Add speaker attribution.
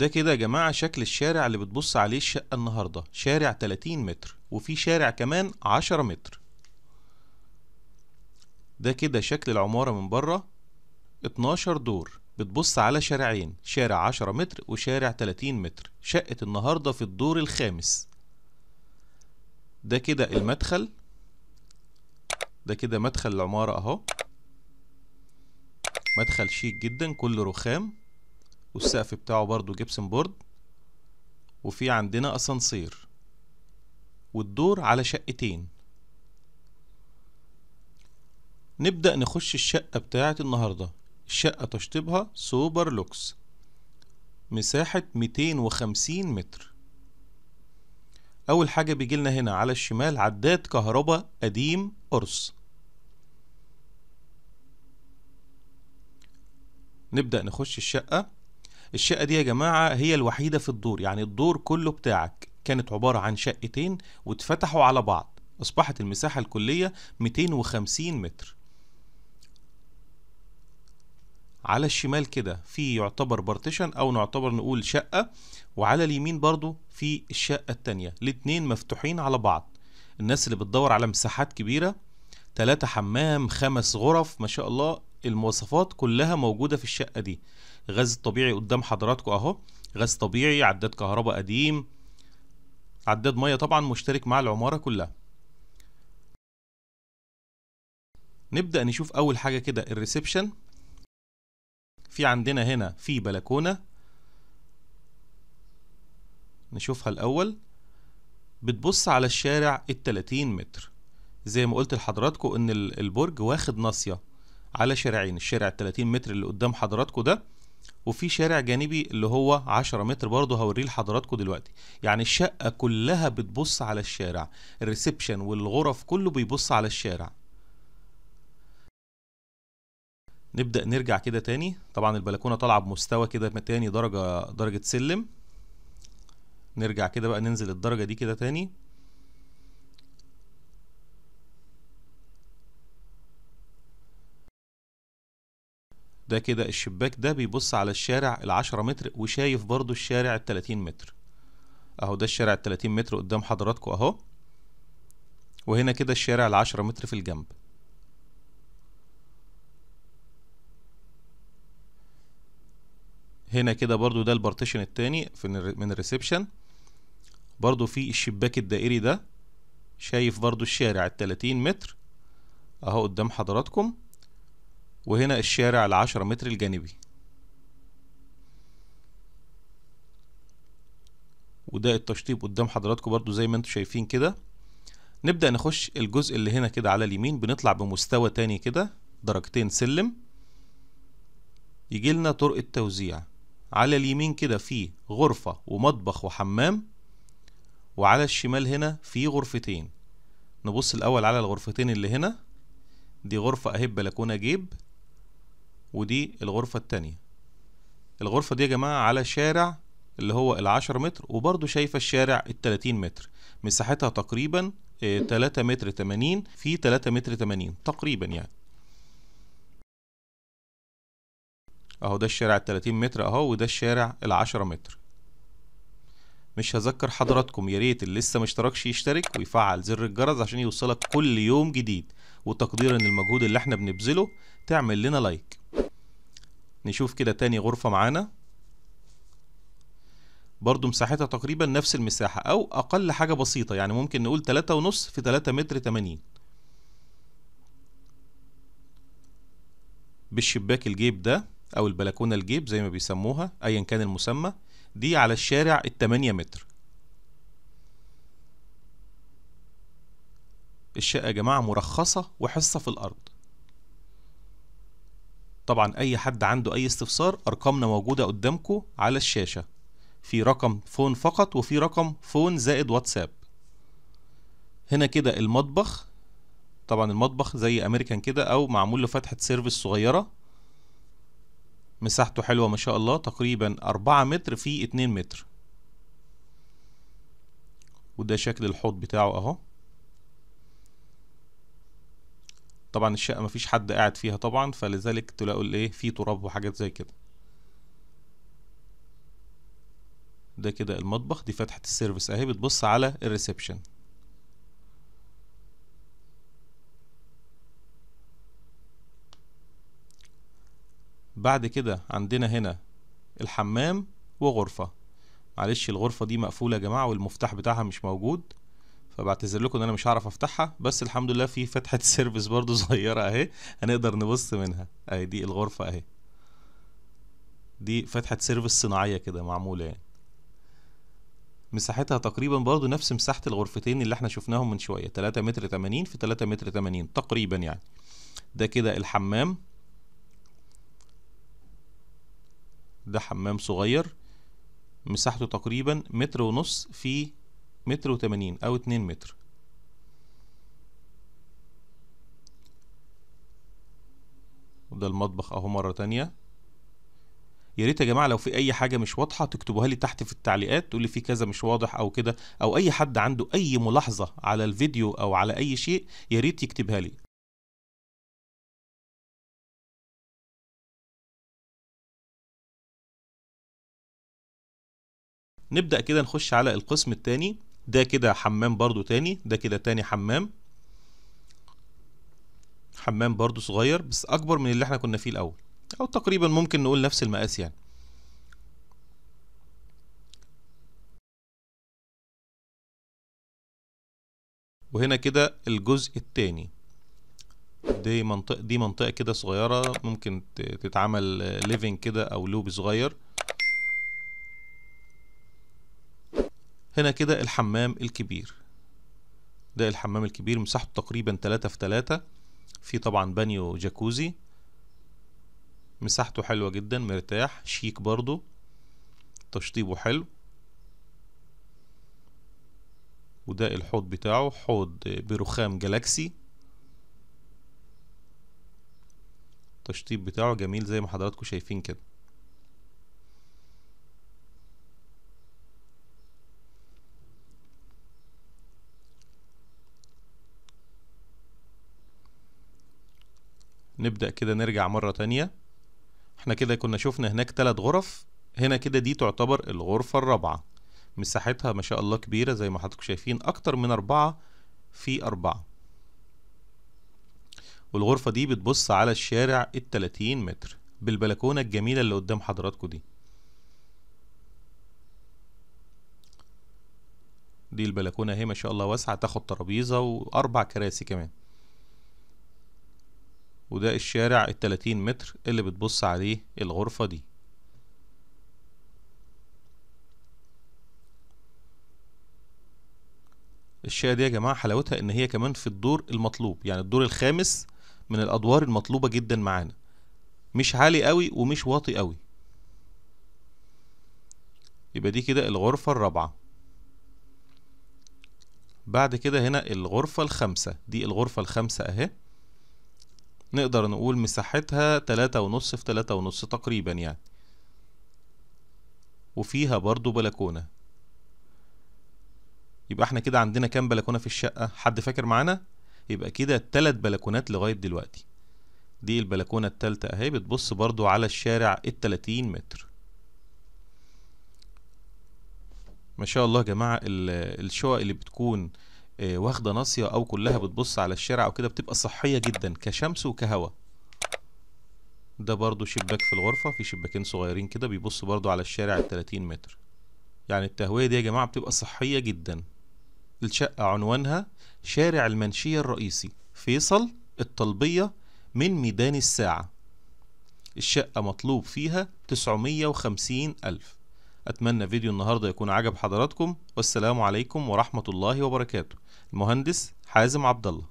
Speaker 1: ده كده يا جماعة شكل الشارع اللي بتبص عليه الشقة النهاردة شارع 30 متر وفي شارع كمان 10 متر ده كده شكل العمارة من بره 12 دور بتبص على شارعين شارع 10 متر وشارع 30 متر شقة النهاردة في الدور الخامس ده كده المدخل ده كده مدخل العمارة اهو مدخل شيك جدا كل رخام والسقف بتاعه برضو جبسن بورد وفي عندنا اسانسير والدور على شقتين نبدأ نخش الشقة بتاعة النهاردة الشقة تشطيبها سوبر لوكس مساحة 250 متر أول حاجة بيجيلنا هنا على الشمال عداد كهرباء قديم قرص نبدأ نخش الشقة الشقه دي يا جماعه هي الوحيده في الدور يعني الدور كله بتاعك كانت عباره عن شقتين واتفتحوا على بعض اصبحت المساحه الكليه 250 متر على الشمال كده في يعتبر بارتيشن او نعتبر نقول شقه وعلى اليمين برضو في الشقه التانية الاتنين مفتوحين على بعض الناس اللي بتدور على مساحات كبيره تلاتة حمام خمس غرف ما شاء الله المواصفات كلها موجوده في الشقه دي غاز طبيعي قدام حضراتكم اهو غاز طبيعي عداد كهرباء قديم عداد ميه طبعا مشترك مع العماره كلها نبدا نشوف اول حاجه كده الريسبشن في عندنا هنا في بلكونه نشوفها الاول بتبص على الشارع ال 30 متر زي ما قلت لحضراتكم ان البرج واخد ناصيه على شارعين الشارع ال 30 متر اللي قدام حضراتكم ده وفي شارع جانبي اللي هو 10 متر برضه هوريه لحضراتكم دلوقتي يعني الشقه كلها بتبص على الشارع الريسبشن والغرف كله بيبص على الشارع نبدا نرجع كده تاني طبعا البلكونه طالعه بمستوى كده تاني درجه درجه سلم نرجع كده بقى ننزل الدرجه دي كده تاني ده كده الشباك ده بيبص على الشارع العشرة متر وشايف برضو الشارع التلاتين متر اهو ده الشارع التلاتين متر قدام حضراتكم اهو وهنا كده الشارع العشرة متر في الجنب هنا كده برضو ده البارتيشن التاني من الريسبشن برضو في الشباك الدائري ده شايف برضو الشارع التلاتين متر اهو قدام حضراتكم وهنا الشارع العشرة متر الجانبي وده التشطيب قدام حضراتكم برضو زي ما انتم شايفين كده نبدأ نخش الجزء اللي هنا كده على اليمين بنطلع بمستوى تاني كده درجتين سلم يجي لنا طرق التوزيع على اليمين كده في غرفة ومطبخ وحمام وعلى الشمال هنا في غرفتين نبص الأول على الغرفتين اللي هنا دي غرفة أهي بلكونة جيب ودي الغرفة التانية الغرفة دي يا جماعة على شارع اللي هو العشر متر وبرضو شايفة الشارع التلاتين متر مساحتها تقريبا آه، تلاتة متر تمانين في تلاتة متر تمانين تقريبا يعني اهو ده الشارع التلاتين متر اهو وده الشارع العشرة متر مش هذكر حضراتكم يا ريت اللي لسه ما اشتركش يشترك ويفعل زر الجرس عشان يوصلك كل يوم جديد وتقديرا للمجهود اللي احنا بنبذله تعمل لنا لايك نشوف كده تاني غرفة معانا برضو مساحتها تقريبا نفس المساحة أو أقل حاجة بسيطة يعني ممكن نقول تلاتة ونص في تلاتة متر تمانين بالشباك الجيب ده أو البلكونة الجيب زي ما بيسموها أيا كان المسمى دي على الشارع التمانية متر الشقة يا جماعة مرخصة وحصة في الأرض طبعا اي حد عنده اي استفسار ارقامنا موجوده قدامكم على الشاشه في رقم فون فقط وفي رقم فون زائد واتساب هنا كده المطبخ طبعا المطبخ زي امريكان كده او معمول له فتحه سيرفيس صغيره مساحته حلوه ما شاء الله تقريبا 4 متر في 2 متر وده شكل الحوض بتاعه اهو طبعا الشقه مفيش حد قاعد فيها طبعا فلذلك تلاقوا الايه في تراب وحاجات زي كده ده كده المطبخ دي فتحه السيرفيس اهي بتبص على الريسبشن بعد كده عندنا هنا الحمام وغرفة معلش الغرفة دي مقفولة يا جماعة والمفتاح بتاعها مش موجود فبعتذر لكم ان انا مش هعرف افتحها بس الحمد لله في فتحه سيرفيس برضو صغيره اهي هنقدر نبص منها اهي دي الغرفه اهي دي فتحه سيرفيس صناعيه كده معموله يعني مساحتها تقريبا برضو نفس مساحه الغرفتين اللي احنا شفناهم من شويه 3 متر 80 في 3 متر 80 تقريبا يعني ده كده الحمام ده حمام صغير مساحته تقريبا متر ونص في متر وتمانين أو اتنين متر ده المطبخ أهو مرة تانية يا ريت يا جماعة لو في أي حاجة مش واضحة تكتبوها لي تحت في التعليقات تقول لي في كذا مش واضح أو كده أو أي حد عنده أي ملاحظة على الفيديو أو على أي شيء يا ريت يكتبها لي نبدأ كده نخش على القسم الثاني ده كده حمام برضو تاني ده كده تاني حمام حمام برضو صغير بس اكبر من اللي احنا كنا فيه الاول او تقريبا ممكن نقول نفس المقاس يعني وهنا كده الجزء التاني دي منطقة دي منطقة كده صغيرة ممكن تتعمل ليفنج كده او لوب صغير هنا كده الحمام الكبير ده الحمام الكبير مساحته تقريبا 3 في 3 في طبعا بانيو جاكوزي مساحته حلوة جدا مرتاح شيك برضو تشطيبه حلو وده الحوض بتاعه حوض برخام جالاكسي التشطيب بتاعه جميل زي ما حضراتكم شايفين كده نبدأ كده نرجع مرة تانية احنا كده كنا شفنا هناك تلات غرف هنا كده دي تعتبر الغرفة الرابعة مساحتها ما شاء الله كبيرة زي ما حضراتكم شايفين أكتر من أربعة في أربعة والغرفة دي بتبص على الشارع التلاتين متر بالبلكونة الجميلة اللي قدام حضراتكم دي دي البلكونة اهي ما شاء الله واسعة تاخد ترابيزة وأربع كراسي كمان وده الشارع التلاتين متر اللي بتبص عليه الغرفة دي الشقة دي يا جماعة حلاوتها إن هي كمان في الدور المطلوب يعني الدور الخامس من الأدوار المطلوبة جدا معانا مش عالي قوي ومش واطي قوي يبقى دي كده الغرفة الرابعة بعد كده هنا الغرفة الخامسة دي الغرفة الخامسة أهي نقدر نقول مساحتها تلاتة ونص في تلاتة ونص تقريبا يعني وفيها برضو بلكونة يبقى احنا كده عندنا كام بلكونة في الشقة حد فاكر معانا يبقى كده تلات بلكونات لغاية دلوقتي دي البلكونة التالتة اهي بتبص برضو على الشارع التلاتين متر ما شاء الله يا جماعة الشقق اللي بتكون آه، واخده ناصيه او كلها بتبص على الشارع او كده بتبقى صحيه جدا كشمس وكهواء ده برضو شباك في الغرفه في شباكين صغيرين كده بيبص برضو على الشارع ال 30 متر يعني التهويه دي يا جماعه بتبقى صحيه جدا الشقه عنوانها شارع المنشيه الرئيسي فيصل الطلبيه من ميدان الساعه الشقه مطلوب فيها 950 الف أتمنى فيديو النهاردة يكون عجب حضراتكم والسلام عليكم ورحمة الله وبركاته المهندس حازم عبد الله